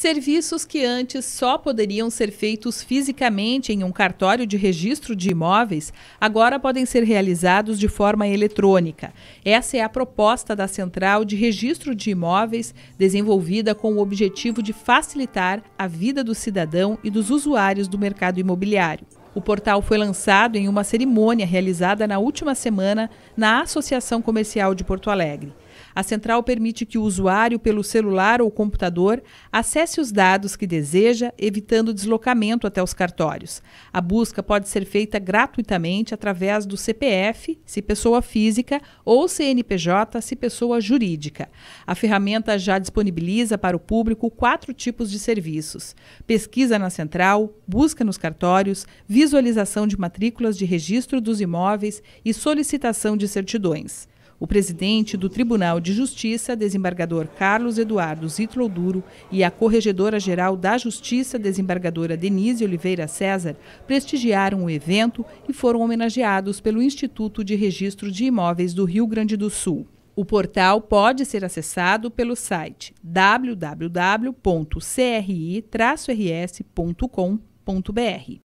Serviços que antes só poderiam ser feitos fisicamente em um cartório de registro de imóveis, agora podem ser realizados de forma eletrônica. Essa é a proposta da Central de Registro de Imóveis, desenvolvida com o objetivo de facilitar a vida do cidadão e dos usuários do mercado imobiliário. O portal foi lançado em uma cerimônia realizada na última semana na Associação Comercial de Porto Alegre. A central permite que o usuário, pelo celular ou computador, acesse os dados que deseja, evitando deslocamento até os cartórios. A busca pode ser feita gratuitamente através do CPF, se pessoa física, ou CNPJ, se pessoa jurídica. A ferramenta já disponibiliza para o público quatro tipos de serviços: pesquisa na central, busca nos cartórios, visualização de matrículas de registro dos imóveis e solicitação de certidões. O presidente do Tribunal de Justiça, desembargador Carlos Eduardo Zitloduro, e a corregedora-geral da Justiça, desembargadora Denise Oliveira César, prestigiaram o evento e foram homenageados pelo Instituto de Registro de Imóveis do Rio Grande do Sul. O portal pode ser acessado pelo site www.cri-rs.com.br.